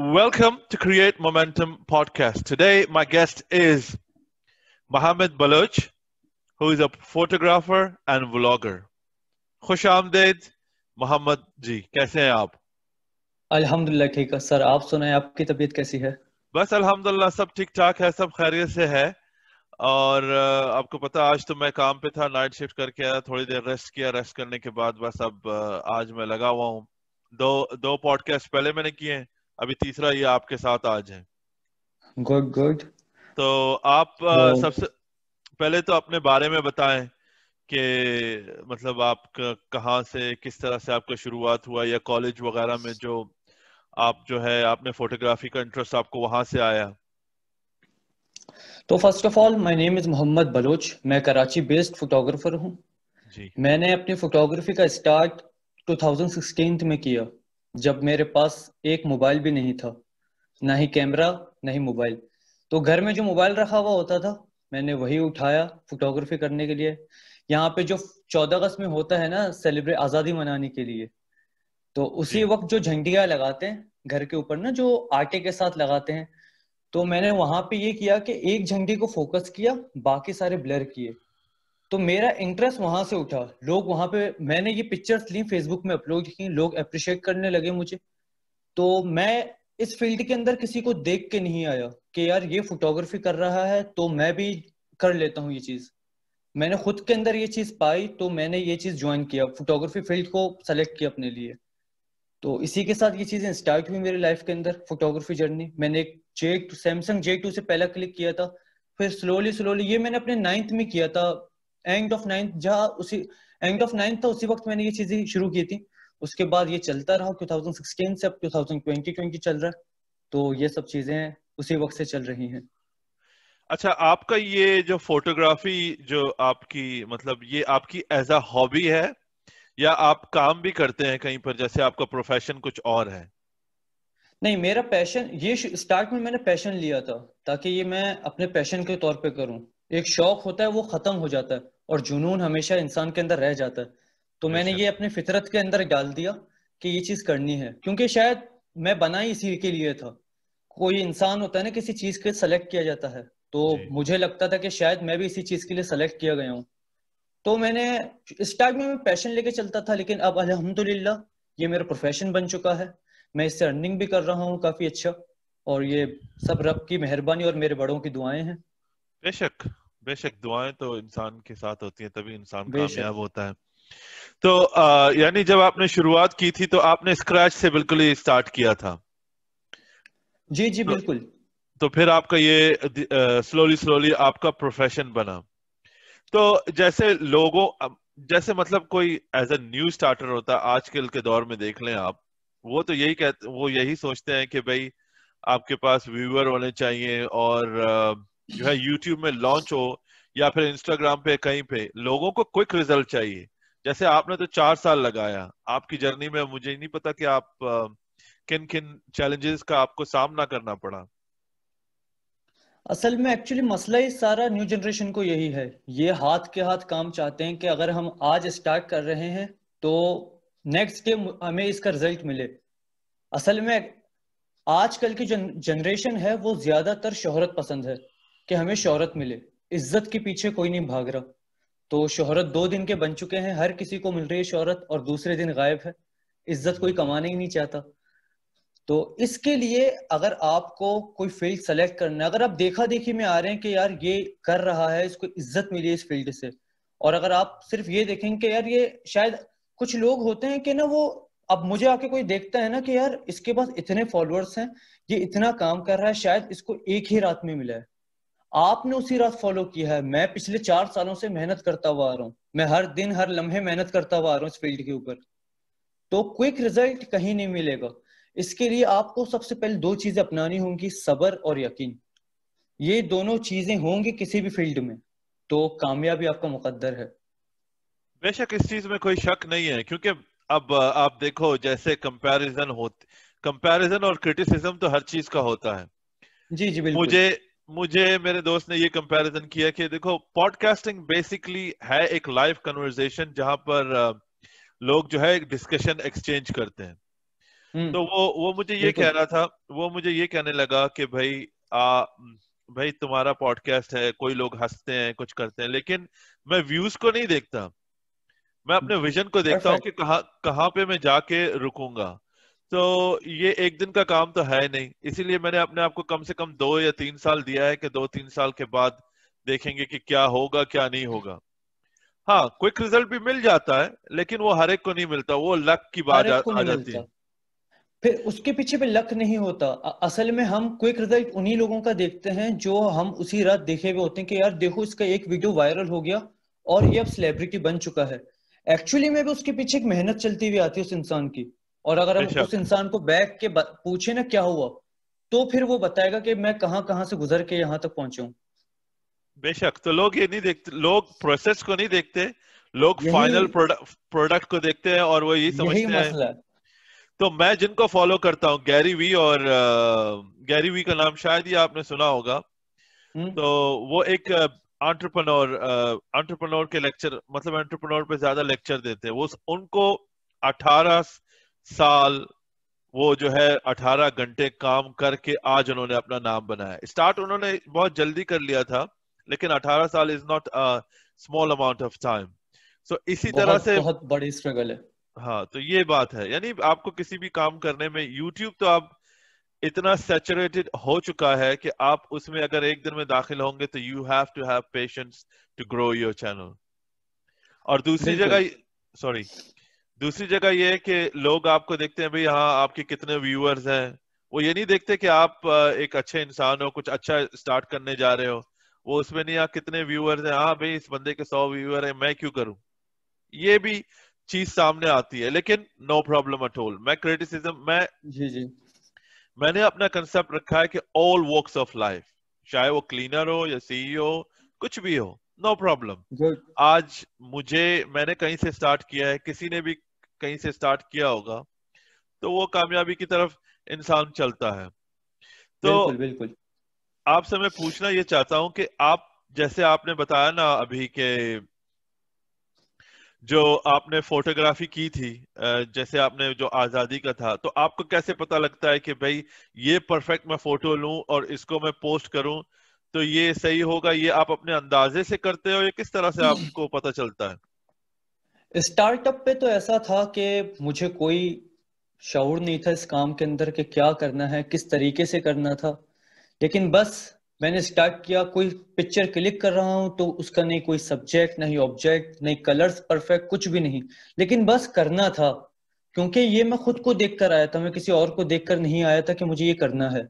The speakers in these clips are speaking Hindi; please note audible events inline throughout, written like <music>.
Welcome to Create Momentum podcast. Today, my guest is Mohammed Baloch, who is a photographer and vlogger. खुश आमदेद मोहम्मद कैसे हैं आप अल्हम्दुलिल्लाह ठीक है सर आप सुनाएं आपकी तबीयत कैसी है बस अल्हम्दुलिल्लाह सब ठीक ठाक है सब खैरियत से है और आपको पता आज तो मैं काम पे था नाइट शिफ्ट करके आया थोड़ी देर रेस्ट किया रेस्ट करने के बाद बस अब आज मैं लगा हुआ हूँ दो दो पॉडकास्ट पहले मैंने किए हैं अभी तीसरा ये आपके साथ आज है गुड गुड तो आप तो- सबसे पहले तो अपने बारे में बताएं कि मतलब आप कहाँ से किस तरह से आपका शुरुआत हुआ या कॉलेज वगैरह में जो आप जो है आपने फोटोग्राफी का इंटरेस्ट आपको वहां से आया तो first of all my name is Mohammad Baloch मैं कराची बेस्ड फोटोग्राफर हूँ मैंने अपनी फोटोग्राफी का स्टार्ट 2016 में किया जब मेरे पास एक मोबाइल भी नहीं था ना ही कैमरा ना ही मोबाइल तो घर में जो मोबाइल रखा हुआ होता था मैंने वही उठाया फोटोग्राफी करने के लिए यहाँ पे जो चौदह अगस्त में होता है ना सेलिब्रेट आजादी मनाने के लिए तो उसी वक्त जो झंडिया लगाते हैं घर के ऊपर ना जो आटे के साथ लगाते हैं तो मैंने वहां पे ये किया कि एक झंडी को फोकस किया बाकी सारे ब्लर किए तो मेरा इंटरेस्ट वहां से उठा लोग वहां पे मैंने ये पिक्चर्स ली फेसबुक में अपलोड की लोग अप्रिशिएट करने लगे मुझे तो मैं इस फील्ड के अंदर किसी को देख के नहीं आया कि यार ये फोटोग्राफी कर रहा है तो मैं भी कर लेता हूँ ये चीज मैंने खुद के अंदर ये चीज पाई तो मैंने ये चीज ज्वाइन किया फोटोग्राफी फील्ड को सेलेक्ट किया अपने लिए तो इसी के साथ ये चीजें स्टार्ट हुई मेरी लाइफ के अंदर फोटोग्राफी जर्नी मैंने एक J two Samsung J two से पहला क्लिक किया था फिर स्लोली स्लोली ये मैंने अपने नाइन्थ में किया था एंड ऑफ नाइन्थ जहाँ उसी एंड ऑफ नाइन्थ था उसी वक्त मैंने ये चीजें शुरू की थी उसके बाद ये चलता रहा 2016 से अब 2020 चल रहा है तो ये सब चीजें उसी वक्त से चल रही हैं अच्छा आपका ये जो फोटोग्राफी जो आपकी मतलब ये आपकी एज अ हॉबी है या आप काम भी करते हैं कहीं पर जैसे आपका प्रोफेशन कुछ और है नहीं मेरा पैशन ये स्टार्ट में मैंने पैशन लिया था ताकि ये मैं अपने पैशन के तौर पे करूं एक शौक होता है वो खत्म हो जाता है और जुनून हमेशा इंसान के अंदर रह जाता है तो मैंने अच्छा। ये अपने फितरत के अंदर डाल दिया कि ये चीज करनी है क्योंकि शायद मैं बना ही इसी के लिए था कोई इंसान होता है ना किसी चीज के सेलेक्ट किया जाता है तो मुझे लगता था कि शायद मैं भी इसी चीज के लिए सेलेक्ट किया गया हूँ तो मैंने स्टार्ट में मैं पैशन लेके चलता था लेकिन अब अलहमदुल्ला ये मेरा प्रोफेशन बन चुका है मैं इससे अर्निंग भी कर रहा हूँ काफी अच्छा और ये सब रब की मेहरबानी और मेरे बड़ों की दुआएं हैं बेशक बेशक दुआएं तो इंसान के साथ होती हैं तभी इंसान कामयाब होता है तो आ, यानी जब आपने शुरुआत की थी तो आपने स्क्रैच से बिल्कुल ही स्टार्ट किया था जी जी तो बिल्कुल तो फिर आपका ये स्लोली स्लोली आपका प्रोफेशन बना तो जैसे लोगों जैसे मतलब कोई एज ए न्यू स्टार्टर होता है आजकल के दौर में देख लें आप वो तो यही कहते वो यही सोचते हैं कि भाई आपके पास व्यूअर होने चाहिए और जो है YouTube में लॉन्च हो या फिर इंस्टाग्राम पे कहीं पे लोगों को क्विक रिजल्ट चाहिए जैसे आपने तो चार साल लगाया आपकी जर्नी में मुझे नहीं पता कि आप किन किन चैलेंजेस का आपको सामना करना पड़ा असल में एक्चुअली मसला ही सारा न्यू जनरेशन को यही है ये हाथ के हाथ काम चाहते हैं कि अगर हम आज स्टार्ट कर रहे हैं तो नेक्स्ट डे हमें इसका रिजल्ट मिले असल में आजकल की जनरेशन है वो ज्यादातर शोहरत पसंद है कि हमें शोहरत मिले इज्जत के पीछे कोई नहीं भाग रहा तो शोहरत दो दिन के बन चुके हैं हर किसी को मिल रही है शोहरत और दूसरे दिन गायब है इज्जत कोई कमाना ही नहीं चाहता तो इसके लिए अगर आपको कोई फील्ड सेलेक्ट करना है अगर आप देखा देखी में आ रहे हैं कि यार ये कर रहा है इसको इज्जत मिली इस फील्ड से और अगर आप सिर्फ ये देखें कि यार ये शायद कुछ लोग होते हैं कि ना वो अब मुझे आके कोई देखता है ना कि यार इसके पास इतने फॉलोअर्स हैं ये इतना काम कर रहा है शायद इसको एक ही रात में मिला है आपने उसी रात फॉलो किया है मैं पिछले चार सालों से मेहनत करता हुआ आ रहा हूँ मैं हर दिन हर लम्हे मेहनत करता हुआ आ रहा हूँ इस फील्ड के ऊपर तो क्विक रिजल्ट कहीं नहीं मिलेगा इसके लिए आपको सबसे पहले दो चीजें अपनानी होंगी सबर और यकीन ये दोनों चीजें होंगी किसी भी फील्ड में तो कामयाबी आपका मुकद्दर है बेशक इस चीज में कोई शक नहीं है क्योंकि अब आप देखो जैसे कंपैरिजन होते कंपैरिजन और क्रिटिसिज्म तो हर चीज का होता है जी जी बिल्कुल मुझे मुझे मेरे दोस्त ने ये कंपैरिजन किया कि देखो पॉडकास्टिंग बेसिकली है एक लाइव कन्वर्जेशन जहां पर लोग जो है डिस्कशन एक्सचेंज करते हैं हम्म। तो वो वो मुझे ये कह रहा था वो मुझे ये कहने लगा कि भाई आ, भाई तुम्हारा पॉडकास्ट है कोई लोग हंसते हैं कुछ करते हैं लेकिन मैं व्यूज को नहीं देखता मैं अपने विजन हम्म। को देखता हूँ कि कहा कहां पे मैं जाके रुकूंगा तो ये एक दिन का काम तो है नहीं इसीलिए मैंने अपने आप को कम से कम दो या तीन साल दिया है कि दो तीन साल के बाद देखेंगे कि क्या होगा क्या नहीं होगा हाँ क्विक रिजल्ट भी मिल जाता है लेकिन वो हर एक को नहीं मिलता वो लक की बात आ, आ जाती है फिर उसके पीछे भी लक नहीं होता असल में हम क्विक रिजल्ट उन्हीं लोगों का देखते हैं जो हम उसी रात देखे हुए होते हैं कि यार देखो इसका एक वीडियो वायरल हो गया और ये अब सेलिब्रिटी बन चुका है एक्चुअली में भी उसके पीछे एक मेहनत चलती हुई आती है उस इंसान की और अगर हम उस इंसान को बैठ के पूछे ना क्या हुआ तो फिर वो बताएगा कि मैं कहाँ कहाँ से गुजर के यहाँ तक पहुंचू बेशक तो लोग ये नहीं देखते लोग प्रोसेस को नहीं देखते लोग फाइनल प्रोडक्ट को देखते हैं और वो यही समझते हैं तो मैं जिनको फॉलो करता हूँ गैरी वी और गैरी वी का नाम शायद ही आपने सुना होगा हुँ? हम्म। तो वो एक एंटरप्रेन्योर एंटरप्रेन्योर के लेक्चर मतलब एंटरप्रेन्योर पे ज्यादा लेक्चर देते हैं वो उनको अठारह साल वो जो है 18 घंटे काम करके आज उन्होंने अपना नाम बनाया स्टार्ट उन्होंने बहुत जल्दी कर लिया था लेकिन 18 साल is not a small amount of time so इसी बहुत, तरह से बहुत बड़ी स्ट्रगल है हाँ तो ये बात है यानी आपको किसी भी काम करने में यूट्यूब तो आप इतना सेचुरेटेड हो चुका है कि आप उसमें अगर एक दिन में दाखिल होंगे तो you have to have patience to grow your channel और दूसरी जगह सॉरी दूसरी जगह ये है कि लोग आपको देखते हैं भाई हाँ आपके कितने व्यूअर्स हैं वो ये नहीं देखते कि आप एक अच्छे इंसान हो कुछ अच्छा स्टार्ट करने जा रहे हो वो उसमें नहीं आप कितने व्यूअर्स हैं हाँ भाई इस बंदे के सौ व्यूअर है मैं क्यों करूं ये भी चीज सामने आती है लेकिन नो प्रॉब्लम एट ऑल मैं क्रिटिसिज्म मैं जी जी मैंने अपना कंसेप्ट रखा है कि ऑल वॉक्स ऑफ लाइफ चाहे वो क्लीनर हो या सीईओ e कुछ भी हो नो no प्रॉब्लम आज मुझे मैंने कहीं से स्टार्ट किया है किसी ने भी कहीं से स्टार्ट किया होगा तो वो कामयाबी की तरफ इंसान चलता है तो बिल्कुल, बिल्कुल। आपसे मैं पूछना ये चाहता हूं कि आप जैसे आपने बताया ना अभी के जो आपने फोटोग्राफी की थी जैसे आपने जो आजादी का था तो आपको कैसे पता लगता है कि भाई ये परफेक्ट मैं फोटो लू और इसको मैं पोस्ट करूं तो ये सही होगा ये आप अपने अंदाजे से करते हो या किस तरह से <clears throat> आपको पता चलता है स्टार्टअप पे तो ऐसा था कि मुझे कोई शौर नहीं था इस काम के अंदर कि क्या करना है किस तरीके से करना था लेकिन बस मैंने स्टार्ट किया कोई पिक्चर क्लिक कर रहा हूँ तो उसका नहीं कोई सब्जेक्ट नहीं ऑब्जेक्ट नहीं कलर्स परफेक्ट कुछ भी नहीं लेकिन बस करना था क्योंकि ये मैं खुद को देख कर आया था मैं किसी और को देख कर नहीं आया था कि मुझे ये करना है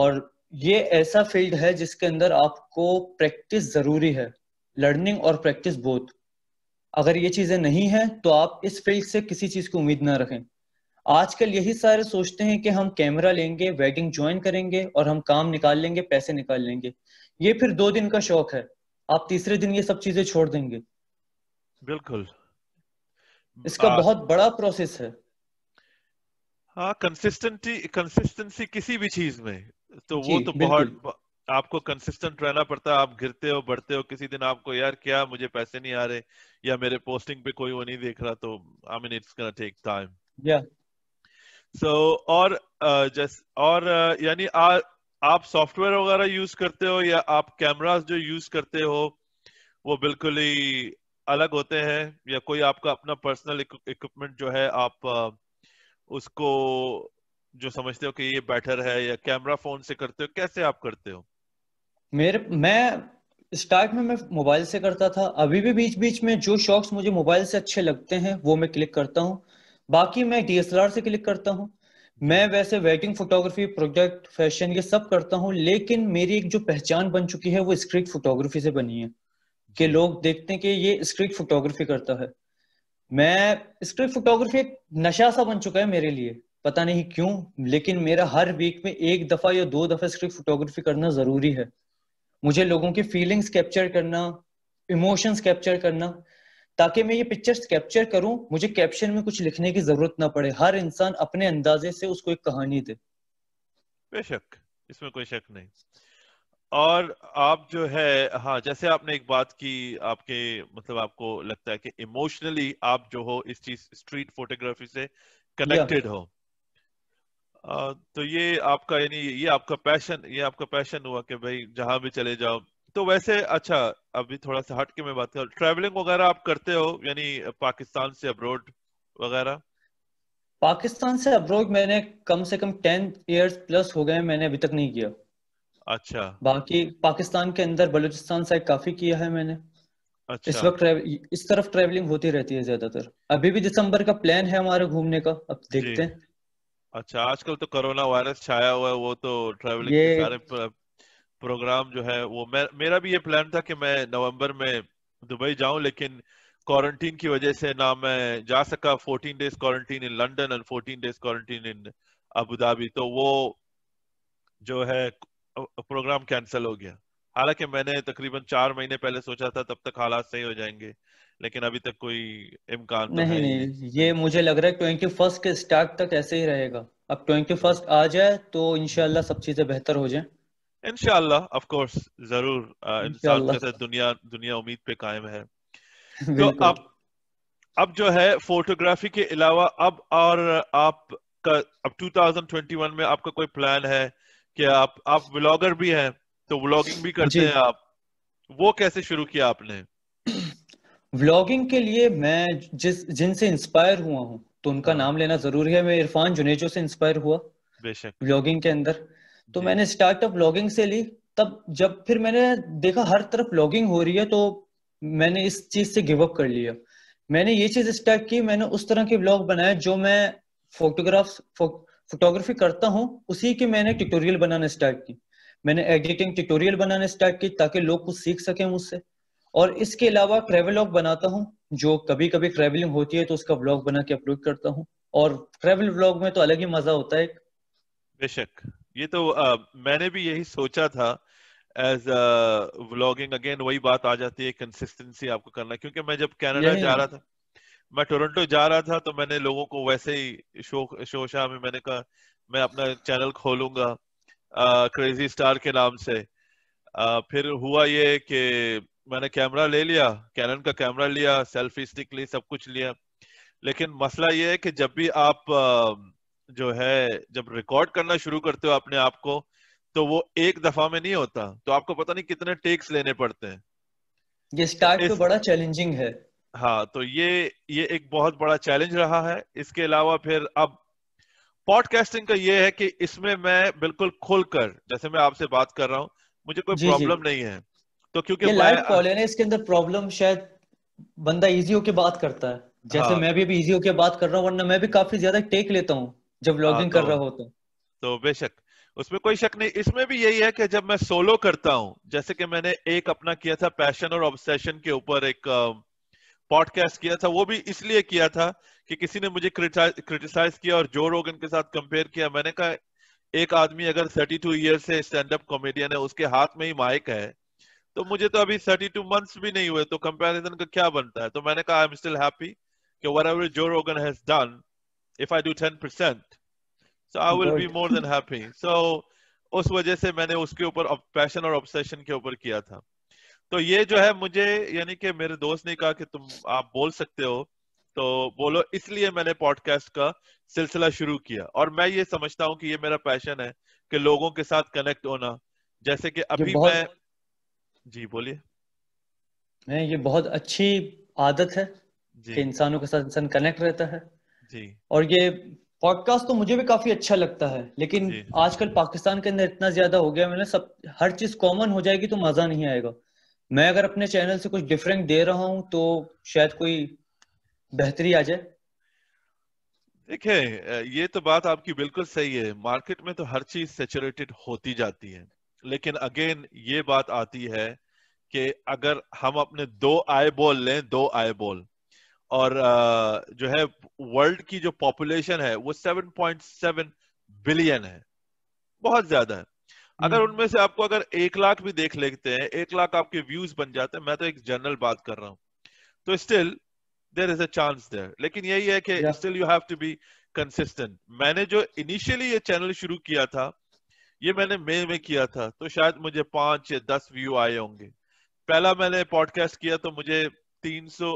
और ये ऐसा फील्ड है जिसके अंदर आपको प्रैक्टिस जरूरी है लर्निंग और प्रैक्टिस बोथ अगर ये चीजें नहीं है तो आप इस फील्ड से किसी चीज को उम्मीद ना रखें आजकल यही सारे सोचते हैं कि हम कैमरा लेंगे वेडिंग ज्वाइन करेंगे और हम काम निकाल लेंगे पैसे निकाल लेंगे ये फिर दो दिन का शौक है आप तीसरे दिन ये सब चीजें छोड़ देंगे बिल्कुल इसका आ, बहुत बड़ा प्रोसेस है हाँ कंसिस्टेंसी कंसिस्टेंसी किसी भी चीज में तो वो तो बहुत आपको कंसिस्टेंट रहना पड़ता है आप गिरते हो बढ़ते हो किसी दिन आपको यार क्या मुझे पैसे नहीं आ रहे या मेरे पोस्टिंग पे कोई वो नहीं देख रहा तो I mean it's gonna take time या सो और जस और यानी आप सॉफ्टवेयर वगैरह यूज करते हो या आप कैमरास जो यूज करते हो वो बिल्कुल ही अलग होते हैं या कोई आपका अपना पर्सनल इक्विपमेंट जो है आप उसको जो समझते हो कि ये बेटर है या कैमरा फोन से करते हो कैसे आप करते हो मेरे मैं स्टार्ट में मैं मोबाइल से करता था अभी भी बीच बीच में जो शॉट्स मुझे मोबाइल से अच्छे लगते हैं वो मैं क्लिक करता हूँ बाकी मैं डीएसएलआर से क्लिक करता हूँ मैं वैसे वेडिंग फोटोग्राफी प्रोजेक्ट फैशन ये सब करता हूँ लेकिन मेरी एक जो पहचान बन चुकी है वो स्क्रिक्ट फोटोग्राफी से बनी है कि लोग देखते हैं कि ये स्क्रिक्ट फोटोग्राफी करता है मैं स्क्रिक्ट फोटोग्राफी एक नशा सा बन चुका है मेरे लिए पता नहीं क्यों लेकिन मेरा हर वीक में एक दफा या दो दफा स्ट्रीट फोटोग्राफी करना जरूरी है मुझे लोगों की फीलिंग्स कैप्चर करना इमोशंस कैप्चर करना ताकि मैं ये पिक्चर्स कैप्चर करूं मुझे कैप्शन में कुछ लिखने की जरूरत ना पड़े हर इंसान अपने अंदाजे से उसको एक कहानी दे बेशक इसमें कोई शक नहीं और आप जो है हाँ जैसे आपने एक बात की आपके मतलब आपको लगता है कि इमोशनली आप जो हो इस चीज स्ट्रीट फोटोग्राफी से कनेक्टेड हो तो ये आपका यानी ये आपका पैशन ये आपका पैशन हुआ कि भाई जहां भी चले जाओ तो वैसे अच्छा अभी थोड़ा सा हटके के मैं बात कर ट्रैवलिंग वगैरह आप करते हो यानी पाकिस्तान से अब्रोड वगैरह पाकिस्तान से अब्रोड मैंने कम से कम टेन इयर्स प्लस हो गए मैंने अभी तक नहीं किया अच्छा बाकी पाकिस्तान के अंदर बलूचिस्तान साइड काफी किया है मैंने अच्छा इस वक्त इस तरफ ट्रैवलिंग होती रहती है ज्यादातर अभी भी दिसंबर का प्लान है हमारे घूमने का अब देखते हैं अच्छा आजकल तो कोरोना वायरस छाया हुआ है वो तो ट्रैवलिंग के सारे प्रोग्राम जो है वो मैं, मेरा भी ये प्लान था कि मैं नवंबर में दुबई जाऊं लेकिन क्वारंटीन की वजह से ना मैं जा सका 14 days quarantine in London and 14 days quarantine in Abu Dhabi तो वो जो है प्रोग्राम कैंसिल हो गया हालांकि मैंने तकरीबन चार महीने पहले सोचा था तब तक हालात सही हो जाएंगे लेकिन अभी तक कोई इम्कान तो नहीं, नहीं नहीं ये मुझे लग रहा है ट्वेंटी फर्स्ट के स्टार्ट तक ऐसे ही रहेगा अब ट्वेंटी फर्स्ट आ जाए तो इनशाला सब चीजें बेहतर हो जाए इनशाला ऑफ कोर्स जरूर इंसान जैसे दुनिया दुनिया उम्मीद पे कायम है तो अब अब जो है फोटोग्राफी के अलावा अब और आप का अब 2021 में आपका कोई प्लान है कि आप आप ब्लॉगर भी हैं तो व्लॉगिंग भी करते हैं आप वो कैसे शुरू किया आपने व्लॉगिंग के लिए मैं जिस जिनसे इंस्पायर हुआ हूँ तो उनका हाँ। नाम लेना जरूरी है मैं इरफान जुनेजो से इंस्पायर हुआ बेशक व्लॉगिंग के अंदर तो मैंने स्टार्टअप व्लॉगिंग से ली तब जब फिर मैंने देखा हर तरफ व्लॉगिंग हो रही है तो मैंने इस चीज से गिव अप कर लिया मैंने ये चीज स्टार्ट की मैंने उस तरह के ब्लॉग बनाए जो मैं फोटोग्राफ फोटोग्राफी करता हूँ उसी के मैंने ट्यूटोरियल बनाना स्टार्ट की मैंने एडिटिंग ट्यूटोरियल बनाने स्टार्ट की ताकि लोग कुछ सीख सके मुझसे और इसके अलावा ट्रेवलॉग बनाता हूँ जो कभी कभी ट्रेवलिंग होती है तो उसका ब्लॉग बना के अपलोड करता हूँ और ट्रेवल ब्लॉग में तो अलग ही मजा होता है बेशक ये तो आ, मैंने भी यही सोचा था एज व्लॉगिंग अगेन वही बात आ जाती है कंसिस्टेंसी आपको करना क्योंकि मैं जब कनाडा जा रहा था मैं टोरंटो जा रहा था तो मैंने लोगों को वैसे ही शो शोशा में मैंने कहा मैं अपना चैनल खोलूंगा क्रेजी स्टार के नाम से आ, फिर हुआ ये कि मैंने कैमरा ले लिया कैनन का कैमरा लिया सेल्फी स्टिक ली सब कुछ लिया लेकिन मसला ये है कि जब भी आप जो है जब रिकॉर्ड करना शुरू करते हो अपने आप को तो वो एक दफा में नहीं होता तो आपको पता नहीं कितने टेक्स लेने पड़ते हैं ये स्टार्ट इस... तो बड़ा चैलेंजिंग है हाँ तो ये ये एक बहुत बड़ा चैलेंज रहा है इसके अलावा फिर अब पॉडकास्टिंग का ये है कि इसमें मैं बिल्कुल खुलकर जैसे मैं आपसे बात कर रहा हूँ मुझे कोई प्रॉब्लम नहीं है तो क्योंकि लाइव कॉल है इसके अंदर प्रॉब्लम शायद बंदा इजी होके बात करता है जैसे हाँ, मैं भी अभी इजी होके बात कर रहा हूँ वरना मैं भी काफी ज्यादा टेक लेता हूँ जब व्लॉगिंग हाँ, कर तो रहा होता तो।, तो बेशक उसमें कोई शक नहीं इसमें भी यही है कि जब मैं सोलो करता हूँ जैसे कि मैंने एक अपना किया था पैशन और ऑब्सेशन के ऊपर एक आ, पॉडकास्ट किया था वो भी इसलिए किया था कि किसी ने मुझे क्रिटिसाइज किया और जो रोगन के साथ कंपेयर किया मैंने कहा एक आदमी अगर 32 टू ईयर से स्टैंड अप कॉमेडियन है उसके हाथ में ही माइक है तो मुझे तो अभी 32 टू मंथ्स भी नहीं हुए तो कंपेरिजन का क्या बनता है तो मैंने कहा आई एम स्टिल हैप्पी कि whatever Joe Rogan has done if I do 10% so I will Good. be more than happy so उस वजह से मैंने उसके ऊपर पैशन और ऑब्सेशन के ऊपर किया था तो ये जो है मुझे यानी कि मेरे दोस्त ने कहा कि तुम आप बोल सकते हो तो बोलो इसलिए मैंने पॉडकास्ट का सिलसिला शुरू किया और मैं ये समझता हूँ कि ये मेरा पैशन है कि लोगों के साथ कनेक्ट होना जैसे कि अभी मैं जी बोलिए नहीं ये बहुत अच्छी आदत है कि इंसानों के साथ इंसान कनेक्ट रहता है जी और ये पॉडकास्ट तो मुझे भी काफी अच्छा लगता है लेकिन आजकल पाकिस्तान के अंदर इतना ज्यादा हो गया मैंने मतलब सब हर चीज कॉमन हो जाएगी तो मजा नहीं आएगा मैं अगर अपने चैनल से कुछ डिफरेंट दे रहा हूं तो शायद कोई बेहतरी आ जाए देखिए ये तो बात आपकी बिल्कुल सही है मार्केट में तो हर चीज सेचुरेटेड होती जाती है लेकिन अगेन ये बात आती है कि अगर हम अपने दो आई बॉल लें दो आई बॉल और जो है वर्ल्ड की जो पॉपुलेशन है वो 7.7 बिलियन है बहुत ज्यादा है अगर हम्म। उनमें से आपको अगर एक लाख भी देख लेते हैं एक लाख आपके व्यूज बन जाते हैं मैं तो एक जनरल बात कर रहा हूँ तो still there is a chance there लेकिन यही है कि still you have to be consistent मैंने जो इनिशियली ये चैनल शुरू किया था ये मैंने मे में किया था तो शायद मुझे पांच या दस व्यू आए होंगे पहला मैंने पॉडकास्ट किया तो मुझे तीन सौ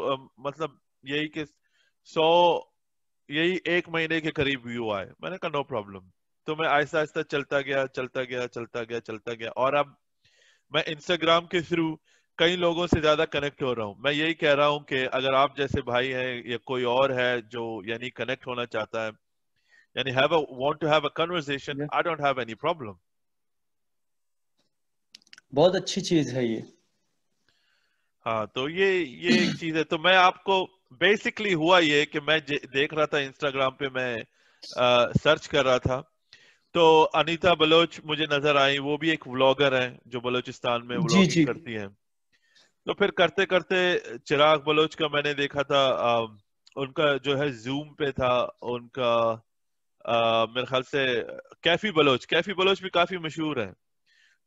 मतलब यही के सौ यही एक महीने के करीब व्यू आए मैंने कहा नो प्रॉब्लम तो मैं आहिस्ता आहिस्ता चलता गया चलता गया चलता गया चलता गया और अब मैं इंस्टाग्राम के थ्रू कई लोगों से ज्यादा कनेक्ट हो रहा हूँ मैं यही कह रहा हूँ कि अगर आप जैसे भाई हैं या कोई और है जो यानी कनेक्ट होना चाहता है यानी have want to have a conversation I don't have any problem बहुत अच्छी चीज है ये हाँ तो ये ये एक <clears throat> चीज है तो मैं आपको बेसिकली हुआ ये कि मैं देख रहा था इंस्टाग्राम पे मैं सर्च कर रहा था तो अनीता बलोच मुझे नजर आई वो भी एक व्लॉगर है जो बलोचिस्तान में जी, जी. करती है तो फिर करते करते चिराग बलोच का मैंने देखा था आ, उनका जो है जूम पे था उनका आ, मेरे ख्याल से कैफी बलोच कैफी बलोच भी काफी मशहूर है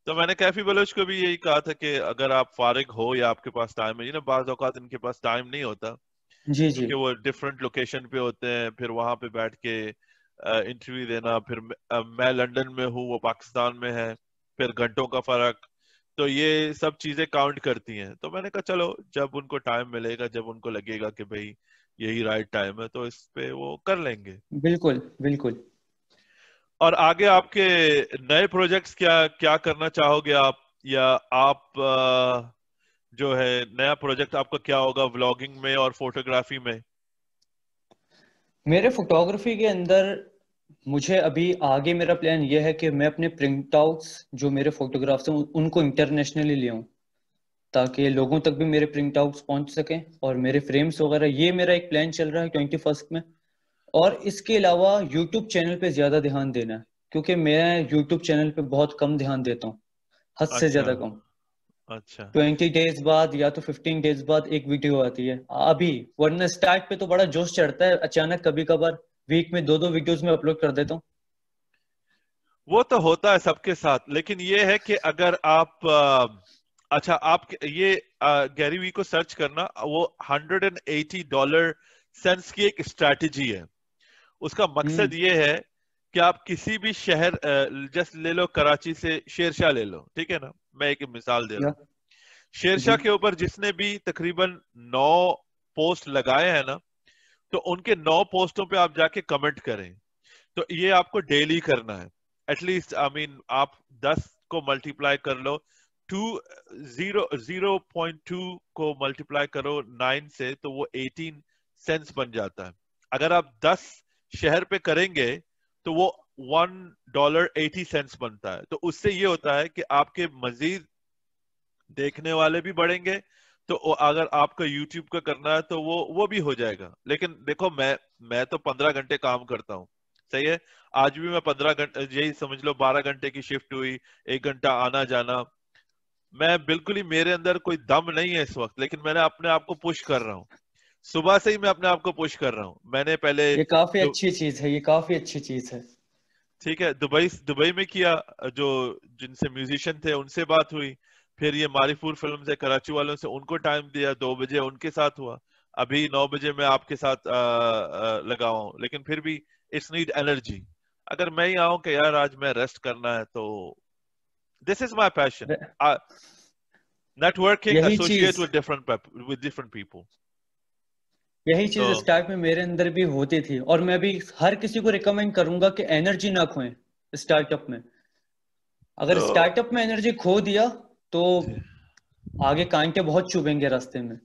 तो मैंने कैफी बलोच को भी यही कहा था कि अगर आप फारिग हो या आपके पास टाइम है ना बाज अवत इनके पास टाइम नहीं होता जी जी वो डिफरेंट लोकेशन पे होते हैं फिर वहां पे बैठ के इंटरव्यू देना फिर मैं लंदन में हूँ वो पाकिस्तान में है फिर घंटों का फर्क तो ये सब चीजें काउंट करती हैं तो मैंने कहा चलो जब उनको टाइम मिलेगा जब उनको लगेगा कि भाई यही राइट टाइम है तो इस पे वो कर लेंगे बिल्कुल बिल्कुल और आगे आपके नए प्रोजेक्ट्स क्या क्या करना चाहोगे आप या आप जो है नया प्रोजेक्ट आपका क्या होगा व्लॉगिंग में और फोटोग्राफी में मेरे फोटोग्राफी के अंदर मुझे अभी आगे मेरा प्लान यह है कि मैं अपने प्रिंट आउट्स जो मेरे फोटोग्राफ्स हैं उनको इंटरनेशनली ले आऊँ ताकि लोगों तक भी मेरे प्रिंट आउट्स पहुँच सकें और मेरे फ्रेम्स वगैरह ये मेरा एक प्लान चल रहा है ट्वेंटी फर्स्ट में और इसके अलावा यूट्यूब चैनल पे ज़्यादा ध्यान देना है क्योंकि मैं यूट्यूब चैनल पे बहुत कम ध्यान देता हूँ हद अच्छा। से ज़्यादा कम अच्छा ट्वेंटी डेज बाद या तो फिफ्टीन डेज बाद एक वीडियो आती है अभी वरना स्टार्ट पे तो बड़ा जोश चढ़ता है अचानक कभी कभार वीक में दो दो वीडियोस में अपलोड कर देता हूँ वो तो होता है सबके साथ लेकिन ये है कि अगर आप आ, अच्छा आप ये गैरी वी को सर्च करना वो 180 डॉलर सेंस की एक स्ट्रेटजी है उसका मकसद हम्म। ये है कि आप किसी भी शहर जस्ट ले लो कराची से शेरशाह ले लो ठीक है ना मैं एक मिसाल दे रहा हूँ शेरशाह के ऊपर जिसने भी तकरीबन नौ पोस्ट लगाए हैं ना तो उनके नौ पोस्टों पे आप जाके कमेंट करें तो ये आपको डेली करना है एटलीस्ट आई मीन आप दस को मल्टीप्लाई कर लो two zero zero point two को मल्टीप्लाई करो नाइन से तो वो एटीन सेंस बन जाता है अगर आप दस शहर पे करेंगे तो वो वन डॉलर एटी सेंट्स बनता है तो उससे ये होता है कि आपके मजीद देखने वाले भी बढ़ेंगे तो अगर आपका यूट्यूब का करना है तो वो वो भी हो जाएगा लेकिन देखो मैं मैं तो पंद्रह घंटे काम करता हूँ सही है आज भी मैं पंद्रह घंटे यही समझ लो बारह घंटे की शिफ्ट हुई एक घंटा आना जाना मैं बिल्कुल ही मेरे अंदर कोई दम नहीं है इस वक्त लेकिन मैंने अपने आप को पुश कर रहा हूँ सुबह से ही मैं अपने आप को पुश कर रहा हूँ मैंने पहले ये काफी तो, अच्छी चीज है ये काफी अच्छी चीज है ठीक है दुबई दुबई में किया जो जिनसे म्यूजिशियन थे उनसे बात हुई फिर ये मारीपुर फिल्म से कराची वालों से उनको टाइम दिया दो बजे उनके साथ हुआ अभी नौ बजे मैं आपके साथ लगा हुआ लेकिन फिर भी इट्स नीड एनर्जी अगर मैं ही आऊं कि यार आज मैं रेस्ट करना है तो this is my passion networking associate with different with different people यही चीज तो, स्टार्ट में मेरे अंदर भी होती थी और मैं भी हर किसी को रिकमेंड करूंगा कि एनर्जी ना खोएं स्टार्टअप में अगर तो, स्टार्टअप में एनर्जी खो दिया तो आगे कांटे बहुत चुभेंगे रास्ते में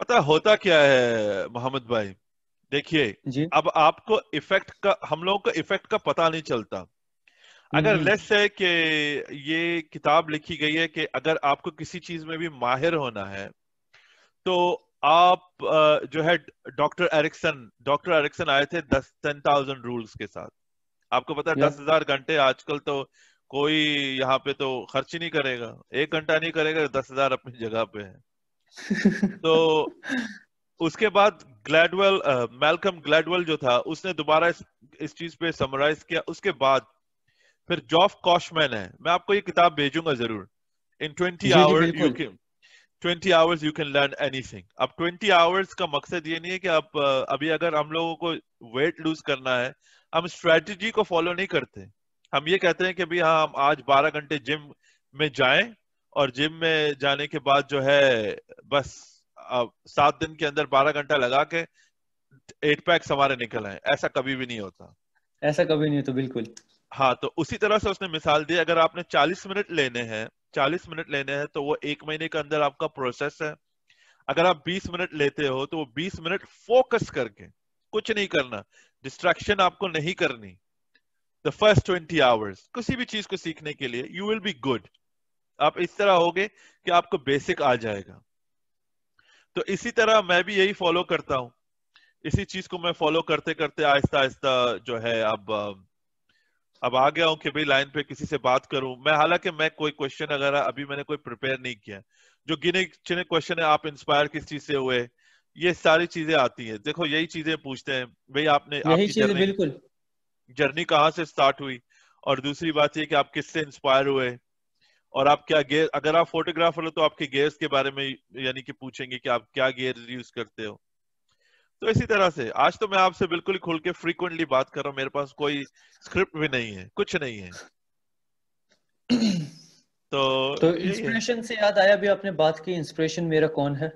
पता होता क्या है मोहम्मद भाई देखिए अब आपको इफेक्ट का हम लोगों को इफेक्ट का पता नहीं चलता अगर लेस हम्म। है कि ये किताब लिखी गई है कि अगर आपको किसी चीज में भी माहिर होना है तो आप जो है डॉक्टर एरिक्सन डॉक्टर एरिक्सन आए थे दस टेन थाउजेंड रूल्स के साथ आपको पता है दस हजार घंटे आजकल तो कोई यहाँ पे तो खर्च नहीं करेगा एक घंटा नहीं करेगा दस हजार अपनी जगह पे है तो उसके बाद ग्लैडवेल मेलकम ग्लैडवेल जो था उसने दोबारा इस, इस चीज पे समराइज किया उसके बाद फिर जॉफ कॉशमैन है मैं आपको ये किताब भेजूंगा जरूर in twenty hours you can 20 hours you can learn anything. अब 20 hours का मकसद ये नहीं है कि आप अभी अगर हम लोगों को वेट लूज करना है हम स्ट्रेटजी को फॉलो नहीं करते हम ये कहते हैं कि भाई हाँ हम आज 12 घंटे जिम में जाएं और जिम में जाने के बाद जो है बस अब सात दिन के अंदर 12 घंटा लगा के एट पैक्स हमारे निकल आए ऐसा कभी भी नहीं होता ऐसा कभी नहीं होता तो बिल्कुल हाँ तो उसी तरह से उसने मिसाल दी अगर आपने 40 मिनट लेने हैं चालीस मिनट लेने हैं तो वो एक महीने के अंदर आपका प्रोसेस है अगर आप बीस मिनट लेते हो तो वो बीस मिनट फोकस करके कुछ नहीं करना डिस्ट्रैक्शन आपको नहीं करनी द फर्स्ट ट्वेंटी आवर्स किसी भी चीज को सीखने के लिए यू विल बी गुड आप इस तरह होगे कि आपको बेसिक आ जाएगा तो इसी तरह मैं भी यही फॉलो करता हूं इसी चीज को मैं फॉलो करते करते आहिस्ता आहिस्ता जो है अब अब आ गया हूँ कि भाई लाइन पे किसी से बात करूं मैं हालांकि मैं कोई क्वेश्चन अगर अभी मैंने कोई प्रिपेयर नहीं किया जो गिने चिने क्वेश्चन है आप इंस्पायर किस चीज से हुए ये सारी चीजें आती हैं देखो यही चीजें पूछते हैं भाई आपने आपकी जर्नी बिल्कुल जर्नी कहाँ से स्टार्ट हुई और दूसरी बात ये कि आप किससे इंस्पायर हुए और आप क्या गेयर अगर आप फोटोग्राफर हो तो आपके गेयर्स के बारे में यानी कि पूछेंगे कि आप क्या गेयर यूज करते हो तो इसी तरह से आज तो मैं आपसे बिल्कुल ही खुल के फ्रीक्वेंटली बात कर रहा हूँ मेरे पास कोई स्क्रिप्ट भी नहीं है कुछ नहीं है <clears throat> तो तो इंस्पिरेशन से याद आया भी आपने बात की इंस्पिरेशन मेरा कौन है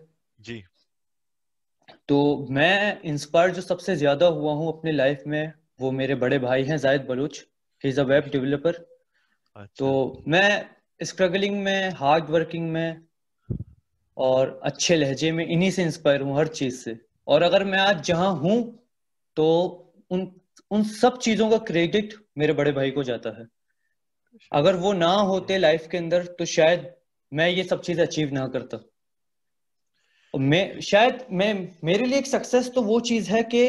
जी तो मैं इंस्पायर जो सबसे ज्यादा हुआ हूँ अपने लाइफ में वो मेरे बड़े भाई हैं जायद बलूच ही इज अ वेब डेवलपर तो मैं स्ट्रगलिंग में हार्ड वर्किंग में और अच्छे लहजे में इन्हीं से इंस्पायर हूँ हर चीज से और अगर मैं आज जहां हूं तो उन उन सब चीजों का क्रेडिट मेरे बड़े भाई को जाता है अगर वो ना होते लाइफ के अंदर तो शायद मैं ये सब चीजें अचीव ना करता और मैं शायद मैं मेरे लिए एक सक्सेस तो वो चीज है कि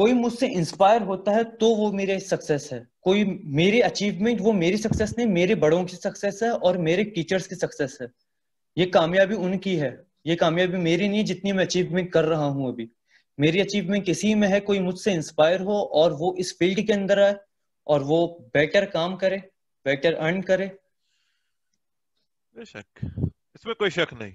कोई मुझसे इंस्पायर होता है तो वो मेरे सक्सेस है कोई मेरे अचीवमेंट वो मेरी सक्सेस नहीं मेरे बड़ों की सक्सेस है और मेरे टीचर्स की सक्सेस है ये कामयाबी उनकी है ये कामयाबी मेरी नहीं जितनी मैं अचीवमेंट कर रहा हूँ अभी मेरी अचीवमेंट किसी में है कोई मुझसे इंस्पायर हो और वो इस फील्ड के अंदर आए और वो बेटर काम करे बेटर अर्न करे बेशक इसमें कोई शक नहीं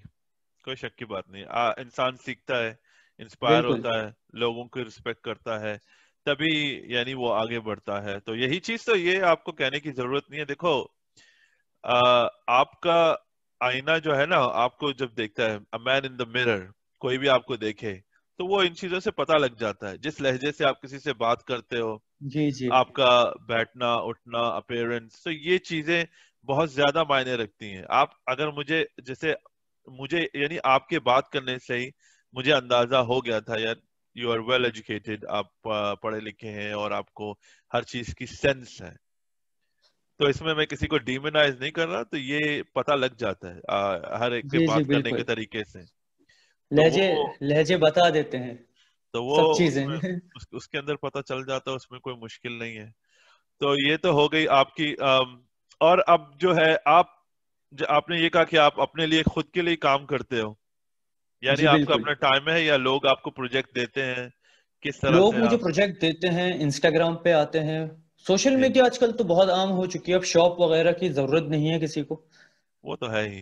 कोई शक की बात नहीं इंसान सीखता है इंस्पायर होता है लोगों को रिस्पेक्ट करता है तभी यानी वो आगे बढ़ता है तो यही चीज तो ये आपको कहने की जरूरत नहीं है देखो आ, आपका आईना जो है ना आपको जब देखता है a man in the mirror कोई भी आपको देखे तो वो इन चीजों से पता लग जाता है जिस लहजे से आप किसी से बात करते हो जी जी आपका बैठना उठना अपेयरेंस तो ये चीजें बहुत ज्यादा मायने रखती हैं आप अगर मुझे जैसे मुझे यानी आपके बात करने से ही मुझे अंदाजा हो गया था यार यू आर वेल एजुकेटेड आप पढ़े लिखे हैं और आपको हर चीज की सेंस है तो इसमें मैं किसी को डिमोनाइज नहीं कर रहा तो ये पता लग जाता है आ, हर एक के बात करने के तरीके से तो लहजे तो लहजे बता देते हैं तो वो चीजें उस, उसके अंदर पता चल जाता है उसमें कोई मुश्किल नहीं है तो ये तो हो गई आपकी और अब जो है आप जो आपने ये कहा कि आप अपने लिए खुद के लिए काम करते हो यानी आपका अपना टाइम है या लोग आपको प्रोजेक्ट देते हैं किस तरह लोग मुझे प्रोजेक्ट देते हैं इंस्टाग्राम पे आते हैं सोशल मीडिया आजकल तो बहुत आम हो चुकी है अब शॉप वगैरह की जरूरत नहीं है किसी को वो तो है ही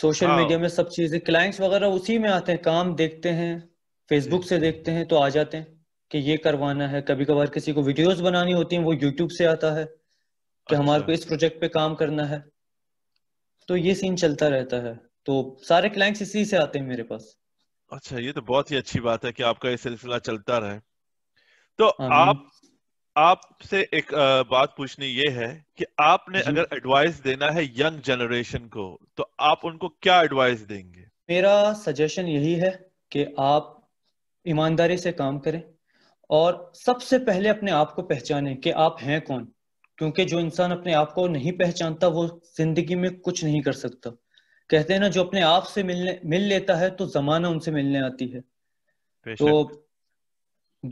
सोशल मीडिया हाँ। में सब चीजें क्लाइंट्स वगैरह उसी में आते हैं काम देखते हैं फेसबुक से देखते हैं तो आ जाते हैं कि ये करवाना है कभी कभार किसी को वीडियोस बनानी होती है वो यूट्यूब से आता है कि अच्छा। हमारे को इस प्रोजेक्ट पे काम करना है तो ये सीन चलता रहता है तो सारे क्लाइंट्स इसी से आते हैं मेरे पास अच्छा ये तो बहुत ही अच्छी बात है कि आपका ये सिलसिला चलता रहे तो आप आपसे एक बात पूछनी ये है कि आपने अगर एडवाइस देना है यंग जनरेशन को तो आप उनको क्या एडवाइस देंगे मेरा सजेशन यही है कि आप ईमानदारी से काम करें और सबसे पहले अपने आप को पहचाने कि आप हैं कौन क्योंकि जो इंसान अपने आप को नहीं पहचानता वो जिंदगी में कुछ नहीं कर सकता कहते हैं ना जो अपने आप से मिलने मिल लेता है तो जमाना उनसे मिलने आती है तो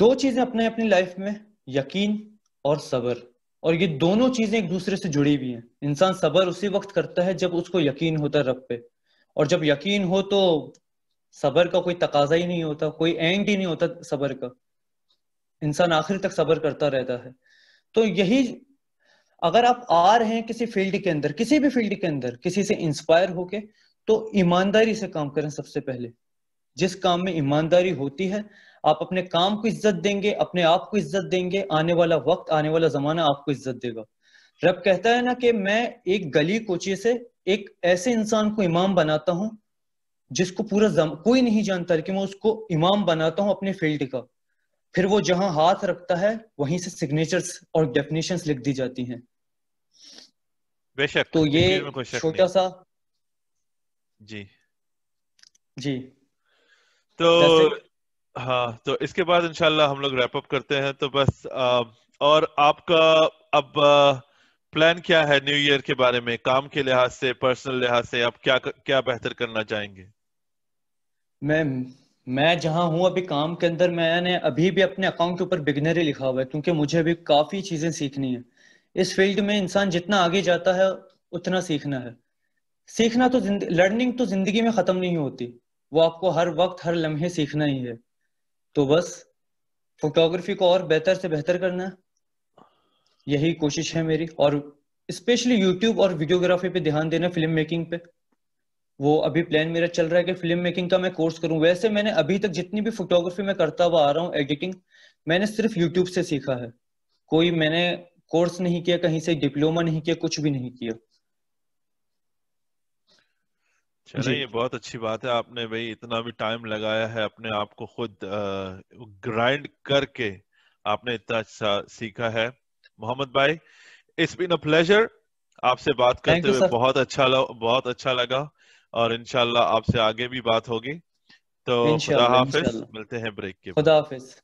दो चीजें अपने अपनी लाइफ में यकीन और सबर और ये दोनों चीजें एक दूसरे से जुड़ी हुई हैं इंसान सबर उसी वक्त करता है जब उसको यकीन होता है रब पे और जब यकीन हो तो सबर का कोई तकाजा ही नहीं होता कोई एंड ही नहीं होता सबर का इंसान आखिर तक सबर करता रहता है तो यही अगर आप आ रहे हैं किसी फील्ड के अंदर किसी भी फील्ड के अंदर किसी से इंस्पायर होके तो ईमानदारी से काम करें सबसे पहले जिस काम में ईमानदारी होती है आप अपने काम को इज्जत देंगे अपने आप को इज्जत देंगे आने वाला वक्त आने वाला जमाना आपको इज्जत देगा रब कहता है ना कि मैं एक गली कोचे से एक ऐसे इंसान को इमाम बनाता हूँ जिसको पूरा कोई नहीं जानता कि मैं उसको इमाम बनाता हूँ अपने फील्ड का फिर वो जहां हाथ रखता है वहीं से सिग्नेचर्स और डेफिनेशन लिख दी जाती हैं बेशक तो ये छोटा सा जी जी तो हाँ तो इसके बाद इनशाला हम लोग रैपअप करते हैं तो बस आ, और आपका अब आ, प्लान क्या है न्यू ईयर के बारे में काम के लिहाज से पर्सनल लिहाज से आप क्या क्या बेहतर करना चाहेंगे मैं मैं जहाँ हूँ अभी काम के अंदर मैंने अभी भी अपने अकाउंट के ऊपर बिगनर ही लिखा हुआ है क्योंकि मुझे अभी काफी चीजें सीखनी है इस फील्ड में इंसान जितना आगे जाता है उतना सीखना है सीखना तो लर्निंग तो जिंदगी में खत्म नहीं होती वो आपको हर वक्त हर लम्हे सीखना ही है तो बस फोटोग्राफी को और बेहतर से बेहतर करना यही कोशिश है मेरी और स्पेशली यूट्यूब और वीडियोग्राफी पे ध्यान देना फिल्म मेकिंग पे वो अभी प्लान मेरा चल रहा है कि फिल्म मेकिंग का मैं कोर्स करूं वैसे मैंने अभी तक जितनी भी फोटोग्राफी में करता हुआ आ रहा हूँ एडिटिंग मैंने सिर्फ यूट्यूब से सीखा है कोई मैंने कोर्स नहीं किया कहीं से डिप्लोमा नहीं किया कुछ भी नहीं किया चलिए ये बहुत अच्छी बात है आपने भाई इतना भी टाइम लगाया है अपने आप को खुद ग्राइंड करके आपने इतना अच्छा सीखा है मोहम्मद भाई इट्स बीन अ प्लेजर आपसे बात करते हुए बहुत अच्छा बहुत अच्छा लगा और इनशाला आपसे आगे भी बात होगी तो खुदा हाफिज मिलते हैं ब्रेक के खुदा हाफिज